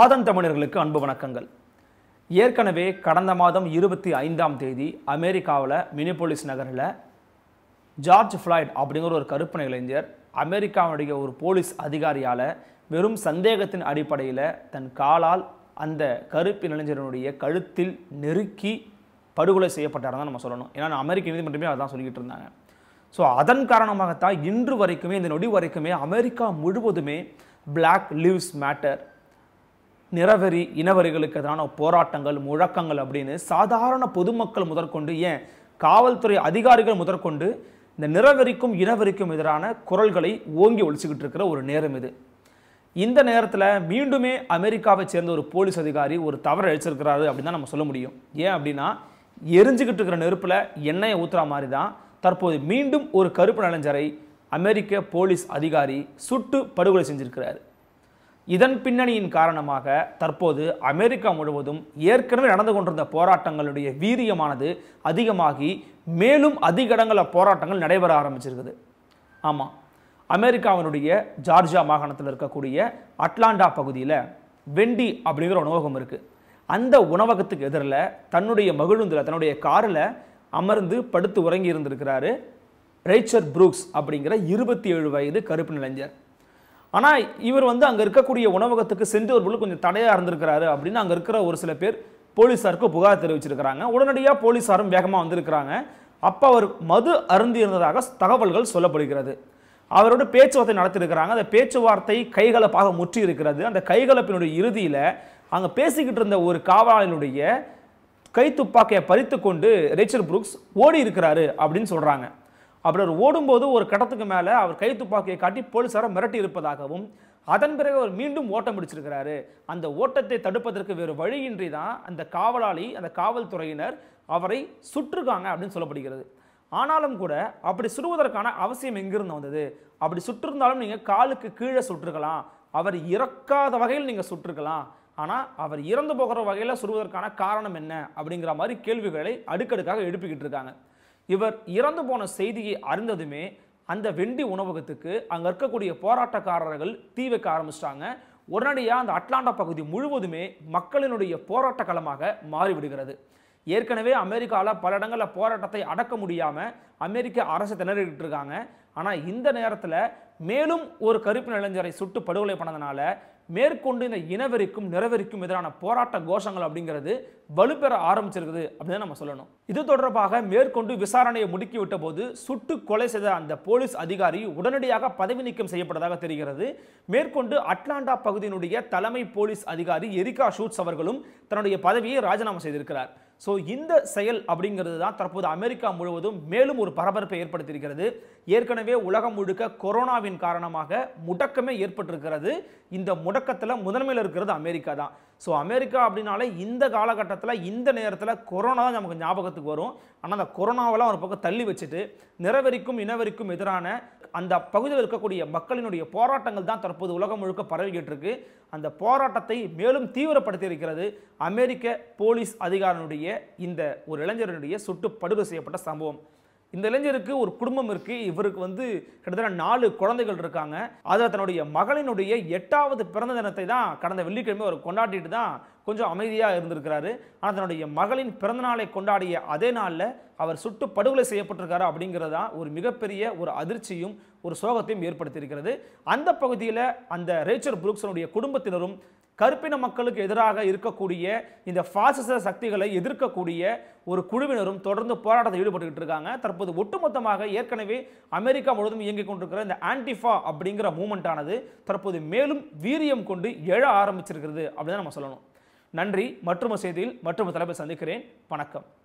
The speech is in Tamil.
ஆதன் தமிழர்களுக்கு அன்பு வணக்கங்கள் ஏற்கனவே கடந்த மாதம் இருபத்தி ஐந்தாம் தேதி அமெரிக்காவில் மினிபோலிஸ் நகரில் ஜார்ஜ் ஃப்ளாய்ட் அப்படிங்கிற ஒரு கருப்பனை இளைஞர் அமெரிக்காவுடைய ஒரு போலீஸ் அதிகாரியால் வெறும் சந்தேகத்தின் அடிப்படையில் தன் காலால் அந்த கருப்பு இளைஞரனுடைய கழுத்தில் நெருக்கி படுகொலை செய்யப்பட்டார் தான் நம்ம சொல்லணும் ஏன்னா அமெரிக்க நீதிமன்றமே அதான் சொல்லிக்கிட்டு இருந்தாங்க ஸோ அதன் காரணமாகத்தான் இன்று வரைக்குமே இந்த நொடி வரைக்குமே அமெரிக்கா முழுவதுமே பிளாக் லிவ்ஸ் மேட்டர் நிறவெறி இனவெறிகளுக்கு எதிரான போராட்டங்கள் முழக்கங்கள் அப்படின்னு சாதாரண பொதுமக்கள் முதற்கொண்டு ஏன் காவல்துறை அதிகாரிகள் முதற்கொண்டு இந்த நிறவெறிக்கும் இனவெறிக்கும் எதிரான குரல்களை ஓங்கி ஒழிச்சுக்கிட்டு இருக்கிற ஒரு நேரம் இது இந்த நேரத்தில் மீண்டுமே அமெரிக்காவை சேர்ந்த ஒரு போலீஸ் அதிகாரி ஒரு தவறு அழிச்சிருக்கிறாரு அப்படின்னு தான் நம்ம சொல்ல முடியும் ஏன் அப்படின்னா எரிஞ்சுக்கிட்டு இருக்கிற நெருப்பில் எண்ணெயை ஊற்றுற மாதிரி தான் தற்போது மீண்டும் ஒரு கருப்பு நலஞ்சரை அமெரிக்க போலீஸ் அதிகாரி சுட்டு படுகொலை செஞ்சிருக்கிறாரு இதன் பின்னணியின் காரணமாக தற்போது அமெரிக்கா முழுவதும் ஏற்கனவே நடந்து கொண்டிருந்த போராட்டங்களுடைய வீரியமானது அதிகமாகி மேலும் அதிக இடங்களில் போராட்டங்கள் நடைபெற ஆரம்பிச்சிருக்குது ஆமாம் அமெரிக்காவினுடைய ஜார்ஜியா மாகாணத்தில் இருக்கக்கூடிய அட்லாண்டா பகுதியில் வெண்டி அப்படிங்கிற உணவகம் இருக்குது அந்த உணவகத்துக்கு எதிரில் தன்னுடைய மகிழுந்தில் தன்னுடைய காரில் அமர்ந்து படுத்து உறங்கி இருந்திருக்கிறாரு ரைச்சர் புரூக்ஸ் அப்படிங்கிற இருபத்தி ஏழு வயது கருப்பு இளைஞர் ஆனால் இவர் வந்து அங்கே இருக்கக்கூடிய உணவகத்துக்கு சென்று ஒரு பொழுது கொஞ்சம் தடையாக இருந்திருக்கிறாரு அப்படின்னு அங்கே இருக்கிற ஒரு சில பேர் போலீஸாருக்கு புகார் தெரிவிச்சிருக்கிறாங்க உடனடியாக போலீஸாரும் வேகமாக வந்திருக்கிறாங்க அப்போ அவர் மது அருந்தி இருந்ததாக தகவல்கள் சொல்லப்படுகிறது அவரோட பேச்சுவார்த்தை நடத்திருக்கிறாங்க அந்த பேச்சுவார்த்தை கைகலப்பாக முற்றி இருக்கிறது அந்த கைகலப்பினுடைய இறுதியில் அங்கே பேசிக்கிட்டு இருந்த ஒரு கை கைத்துப்பாக்கையை பறித்து கொண்டு ரேச்சர் புரூக்ஸ் ஓடி இருக்கிறாரு அப்படின்னு சொல்கிறாங்க அவர் ஓடும்போது ஒரு கடத்துக்கு மேலே அவர் கை துப்பாக்கியை காட்டி போலீஸாரை மிரட்டி இருப்பதாகவும் அதன் பிறகு அவர் மீண்டும் ஓட்டம் பிடிச்சிருக்கிறாரு அந்த ஓட்டத்தை தடுப்பதற்கு வேறு வழியின்றி தான் அந்த காவலாளி அந்த காவல்துறையினர் அவரை சுற்றுருக்காங்க அப்படின்னு சொல்லப்படுகிறது ஆனாலும் கூட அப்படி சுடுவதற்கான அவசியம் எங்கிருந்து வந்தது அப்படி சுற்றிருந்தாலும் நீங்கள் காலுக்கு கீழே சுற்றுக்கலாம் அவர் இறக்காத வகையில் நீங்கள் சுற்றுக்கலாம் ஆனால் அவர் இறந்து போகிற வகையில் சுடுவதற்கான காரணம் என்ன அப்படிங்கிற மாதிரி கேள்விகளை அடுக்கடுக்காக எழுப்பிக்கிட்டு இருக்காங்க இவர் இறந்து போன செய்தியை அறிந்ததுமே அந்த வெண்டி உணவகத்துக்கு அங்கே இருக்கக்கூடிய போராட்டக்காரர்கள் தீ வைக்க ஆரம்பிச்சிட்டாங்க உடனடியாக அந்த அட்லாண்டா பகுதி முழுவதுமே மக்களினுடைய போராட்ட களமாக மாறிவிடுகிறது ஏற்கனவே அமெரிக்காவில் பல இடங்களில் போராட்டத்தை அடக்க முடியாமல் அமெரிக்க அரசு திணறிக்கிட்டு இருக்காங்க ஆனால் இந்த நேரத்தில் மேலும் ஒரு கருப்பு இளைஞரை சுட்டு படுகொலை பண்ணதுனால மேற்கொண்டு இந்த இனவெறிக்கும் நிறவெறிக்கும் எதிரான போராட்ட கோஷங்கள் அப்படிங்கிறது வலுப்பெற ஆரம்பிச்சிருக்குது அப்படின்னு நம்ம சொல்லணும் இது தொடர்பாக மேற்கொண்டு விசாரணையை முடுக்கிவிட்ட போது சுட்டு கொலை செய்த அந்த போலீஸ் அதிகாரி உடனடியாக பதவி நீக்கம் செய்யப்பட்டதாக தெரிகிறது மேற்கொண்டு அட்லாண்டா பகுதியினுடைய தலைமை போலீஸ் அதிகாரி எரிகா ஷூட்ஸ் அவர்களும் தன்னுடைய பதவியை ராஜினாமா செய்திருக்கிறார் ஸோ இந்த செயல் அப்படிங்கிறது தான் தற்போது அமெரிக்கா முழுவதும் மேலும் ஒரு பரபரப்பை ஏற்படுத்தியிருக்கிறது ஏற்கனவே உலகம் முழுக்க கொரோனாவின் காரணமாக முடக்கமே ஏற்பட்டிருக்கிறது இந்த முடக்கத்தில் முதன்மையில் இருக்கிறது அமெரிக்கா தான் ஸோ அமெரிக்கா அப்படின்னாலே இந்த காலகட்டத்தில் இந்த நேரத்தில் கொரோனா நமக்கு ஞாபகத்துக்கு வரும் ஆனால் அந்த கொரோனாவெல்லாம் ஒரு பக்கம் தள்ளி வச்சுட்டு நிறவெறிக்கும் இனவெறிக்கும் எதிரான அந்த பகுதியில் இருக்கக்கூடிய மக்களினுடைய போராட்டங்கள் தான் தற்போது உலகம் முழுக்க பரவிக்கிட்டு இருக்கு அந்த போராட்டத்தை மேலும் தீவிரப்படுத்தி இருக்கிறது அமெரிக்க போலீஸ் அதிகாரியினுடைய இந்த ஒரு இளைஞருடைய சுட்டு படுகொலை செய்யப்பட்ட சம்பவம் இந்த இளைஞருக்கு ஒரு குடும்பம் இருக்குது இவருக்கு வந்து கிட்டத்தட்ட நாலு குழந்தைகள் இருக்காங்க அதில் தன்னுடைய மகளினுடைய எட்டாவது பிறந்த தினத்தை தான் கடந்த வெள்ளிக்கிழமை அவர் கொண்டாடிட்டு தான் கொஞ்சம் அமைதியாக இருந்திருக்கிறாரு ஆனால் தன்னுடைய மகளின் பிறந்தநாளை கொண்டாடிய அதே நாளில் அவர் சுட்டு படுகொலை செய்யப்பட்டிருக்காரு அப்படிங்கிறது தான் ஒரு மிகப்பெரிய ஒரு அதிர்ச்சியும் ஒரு சோகத்தையும் ஏற்படுத்தியிருக்கிறது அந்த பகுதியில் அந்த ரேச்சர் புரூக்ஸனுடைய குடும்பத்தினரும் கருப்பின மக்களுக்கு எதிராக இருக்கக்கூடிய இந்த பாசிச சக்திகளை எதிர்க்கக்கூடிய ஒரு குழுவினரும் தொடர்ந்து போராட்டத்தில் ஈடுபட்டுக்கிட்டு இருக்காங்க தற்போது ஒட்டுமொத்தமாக ஏற்கனவே அமெரிக்கா முழுவதும் இயங்கிக் கொண்டிருக்கிற இந்த ஆன்டிஃபா அப்படிங்கிற மூமெண்ட் ஆனது தற்போது மேலும் வீரியம் கொண்டு எழ ஆரம்பிச்சிருக்கிறது அப்படின்னு நம்ம சொல்லணும் நன்றி மற்றொரு செய்தியில் மற்றொரு தலைப்பை சந்திக்கிறேன் வணக்கம்